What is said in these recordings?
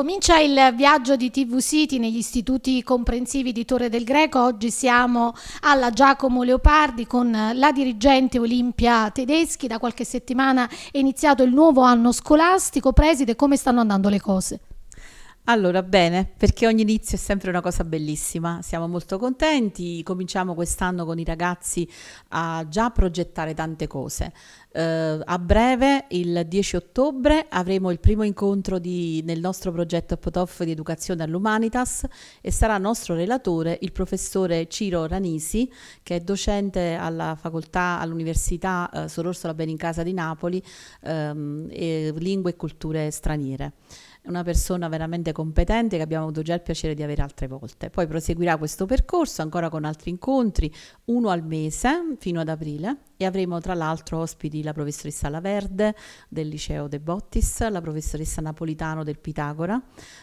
Comincia il viaggio di TV City negli istituti comprensivi di Torre del Greco. Oggi siamo alla Giacomo Leopardi con la dirigente Olimpia Tedeschi. Da qualche settimana è iniziato il nuovo anno scolastico. Preside, come stanno andando le cose? Allora, bene, perché ogni inizio è sempre una cosa bellissima, siamo molto contenti, cominciamo quest'anno con i ragazzi a già progettare tante cose. Eh, a breve, il 10 ottobre, avremo il primo incontro di, nel nostro progetto POTOF di educazione all'Umanitas e sarà nostro relatore il professore Ciro Ranisi, che è docente alla facoltà, all'Università eh, Sororsola Benincasa di Napoli, ehm, e Lingue e Culture Straniere una persona veramente competente che abbiamo avuto già il piacere di avere altre volte. Poi proseguirà questo percorso ancora con altri incontri, uno al mese fino ad aprile e avremo tra l'altro ospiti la professoressa Laverde del liceo De Bottis, la professoressa Napolitano del Pitagora,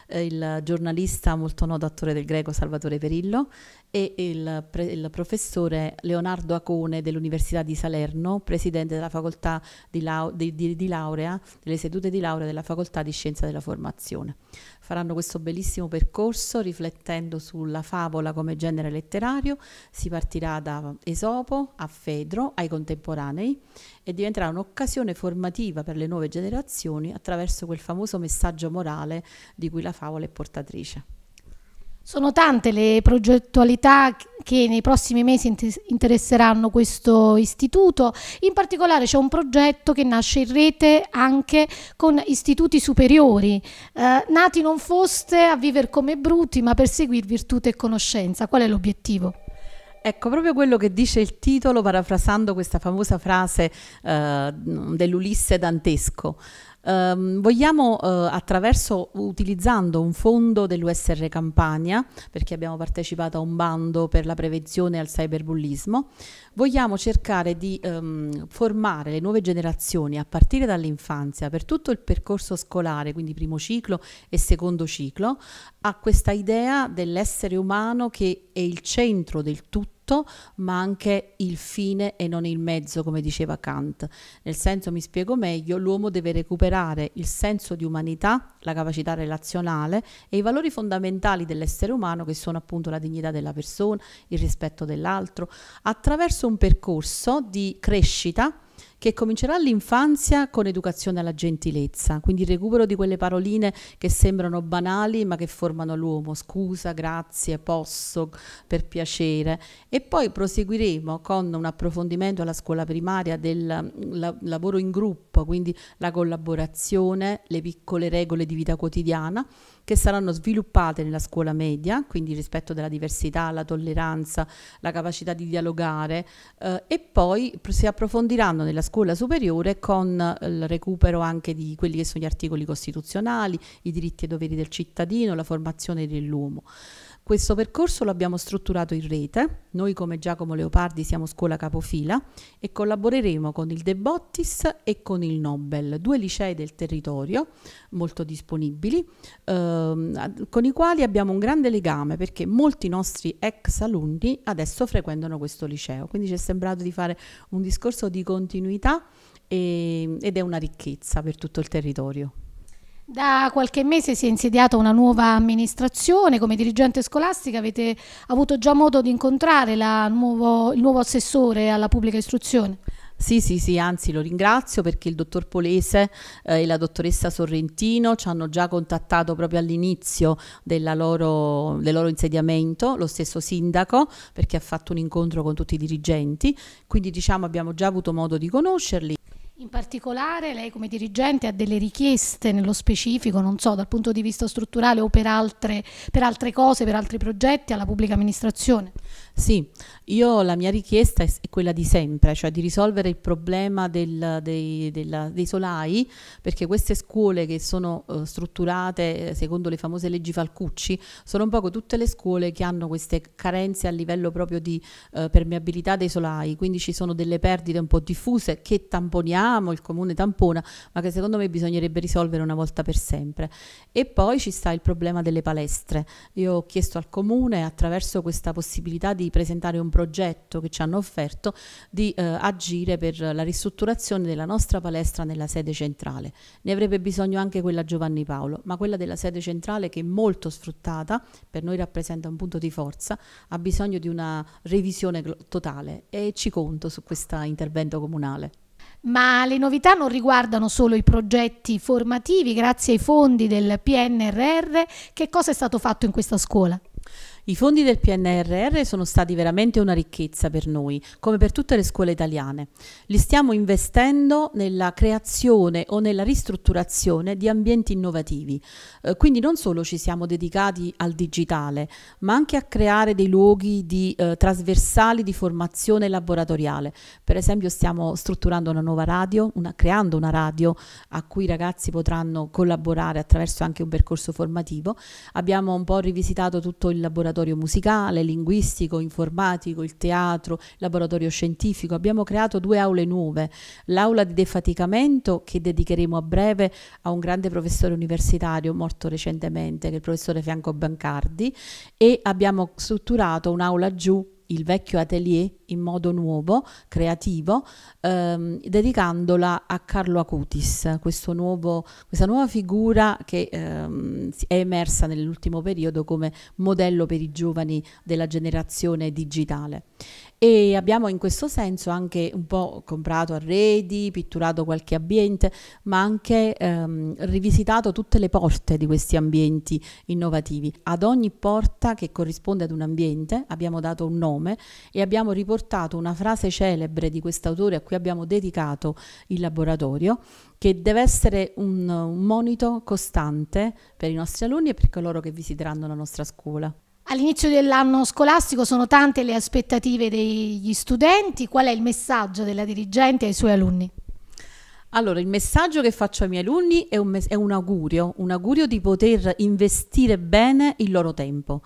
eh, il giornalista molto noto attore del greco Salvatore Perillo e il, pre- il, professore Leonardo Acone dell'Università di Salerno, presidente della facoltà di, lau- di, di, di, laurea, delle sedute di laurea della facoltà di scienza della formazione. Faranno questo bellissimo percorso riflettendo sulla favola come genere letterario, si partirà da Esopo a Fedro, ai contemporanei e diventerà un'occasione formativa per le nuove generazioni attraverso quel famoso messaggio morale di cui la favola è portatrice. Sono tante le progettualità che nei prossimi mesi interesseranno questo istituto, in particolare c'è un progetto che nasce in rete anche con istituti superiori, eh, nati non foste a vivere come bruti ma per seguire virtute e conoscenza. Qual è l'obiettivo? Ecco, proprio quello che dice il titolo, parafrasando questa famosa frase eh, dell'Ulisse dantesco. Um, vogliamo uh, attraverso, utilizzando un fondo dell'USR Campania, perché abbiamo partecipato a un bando per la prevenzione al cyberbullismo, vogliamo cercare di um, formare le nuove generazioni a partire dall'infanzia per tutto il percorso scolare, quindi primo ciclo e secondo ciclo, a questa idea dell'essere umano che è il centro del tutto l'atto, ma anche il fine e non il mezzo, come diceva Kant. Nel senso, mi spiego meglio, l'uomo deve recuperare il senso di umanità, la capacità relazionale e i valori fondamentali dell'essere umano che sono appunto la dignità della persona, il rispetto dell'altro, attraverso un percorso di crescita che comincerà l'infanzia con educazione alla gentilezza, quindi il recupero di quelle paroline che sembrano banali ma che formano l'uomo, scusa, grazie, posso, per piacere. E poi proseguiremo con un approfondimento alla scuola primaria del mm, la, lavoro in gruppo, quindi la collaborazione, le piccole regole di vita quotidiana che saranno sviluppate nella scuola media, quindi rispetto della diversità, la tolleranza, la capacità di dialogare eh, e poi si approfondiranno della scuola superiore con eh, il recupero anche di quelli che sono gli articoli costituzionali, i diritti e doveri del cittadino, la formazione dell'uomo. Questo percorso lo abbiamo strutturato in rete, noi come Giacomo Leopardi siamo scuola capofila e collaboreremo con il De Bottis e con il Nobel, due licei del territorio molto disponibili, ehm, con i quali abbiamo un grande legame perché molti nostri ex alunni adesso frequentano questo liceo, quindi ci è sembrato di fare un discorso di continuità e, ed è una ricchezza per tutto il territorio. Da qualche mese si è insediata una nuova amministrazione, come dirigente scolastica avete avuto già modo di incontrare nuovo, il nuovo assessore alla pubblica istruzione? Sì, sì, sì, anzi lo ringrazio perché il dottor Polese eh, e la dottoressa Sorrentino ci hanno già contattato proprio all'inizio del loro insediamento, lo stesso sindaco perché ha fatto un incontro con tutti i dirigenti, quindi diciamo abbiamo già avuto modo di conoscerli. In particolare lei come dirigente ha delle richieste nello specifico, non so, dal punto di vista strutturale o per altre, per altre cose, per altri progetti alla pubblica amministrazione? Sì, io la mia richiesta è quella di sempre, cioè di risolvere il problema del, dei, della, dei, solai, perché queste scuole che sono uh, strutturate eh, secondo le famose leggi Falcucci sono un poco tutte le scuole che hanno queste carenze a livello proprio di uh, permeabilità dei solai, quindi ci sono delle perdite un po' diffuse che tamponiamo, il comune tampona, ma che secondo me bisognerebbe risolvere una volta per sempre. E poi ci sta il problema delle palestre. Io ho chiesto al comune attraverso questa possibilità di presentare un progetto che ci hanno offerto di eh, agire per la ristrutturazione della nostra palestra nella sede centrale. Ne avrebbe bisogno anche quella Giovanni Paolo, ma quella della sede centrale che è molto sfruttata, per noi rappresenta un punto di forza, ha bisogno di una revisione totale e ci conto su questo intervento comunale. Ma le novità non riguardano solo i progetti formativi, grazie ai fondi del PNRR, che cosa è stato fatto in questa scuola? I fondi del PNRR sono stati veramente una ricchezza per noi, come per tutte le scuole italiane. Li stiamo investendo nella creazione o nella ristrutturazione di ambienti innovativi. Eh, quindi non solo ci siamo dedicati al digitale, ma anche a creare dei luoghi di, eh, trasversali di formazione laboratoriale. Per esempio stiamo strutturando una nuova radio, una, creando una radio a cui i ragazzi potranno collaborare attraverso anche un percorso formativo. Abbiamo un po' rivisitato tutto il laboratorio laboratorio musicale, linguistico, informatico, il teatro, laboratorio scientifico. Abbiamo creato due aule nuove, l'aula di defaticamento che dedicheremo a breve a un grande professore universitario morto recentemente, che è il professore Fianco Bancardi, e abbiamo strutturato un'aula giù il vecchio atelier in modo nuovo, creativo, ehm, dedicandola a Carlo Acutis, nuovo, questa nuova figura che ehm, è emersa nell'ultimo periodo come modello per i giovani della generazione digitale e abbiamo in questo senso anche un po' comprato arredi, pitturato qualche ambiente, ma anche ehm, rivisitato tutte le porte di questi ambienti innovativi. Ad ogni porta che corrisponde ad un ambiente abbiamo dato un nome e abbiamo riportato una frase celebre di quest'autore a cui abbiamo dedicato il laboratorio che deve essere un, un monito costante per i nostri alunni e per coloro che visiteranno la nostra scuola. All'inizio dell'anno scolastico sono tante le aspettative degli studenti, qual è il messaggio della dirigente ai suoi alunni? Allora, il messaggio che faccio ai miei alunni è un, è un augurio, un augurio di poter investire bene il loro tempo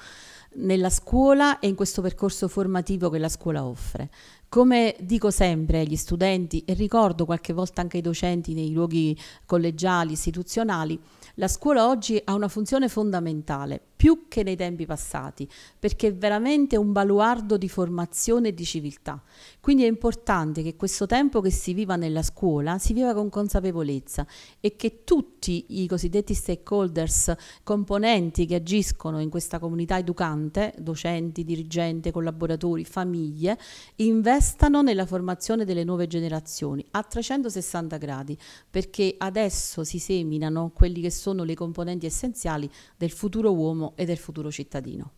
nella scuola e in questo percorso formativo che la scuola offre. Come dico sempre agli studenti e ricordo qualche volta anche ai docenti nei luoghi collegiali, istituzionali, la scuola oggi ha una funzione fondamentale, più che nei tempi passati, perché è veramente un baluardo di formazione e di civiltà. Quindi è importante che questo tempo che si viva nella scuola si viva con consapevolezza e che tutti i cosiddetti stakeholders, componenti che agiscono in questa comunità educante, docenti, dirigenti, collaboratori, famiglie, investano prestano nella formazione delle nuove generazioni a 360 gradi, perché adesso si seminano quelli che sono le componenti essenziali del futuro uomo e del futuro cittadino.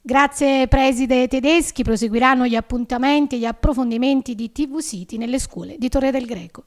Grazie Preside Tedeschi, proseguiranno gli appuntamenti e gli approfondimenti di TV City nelle scuole di Torre del Greco.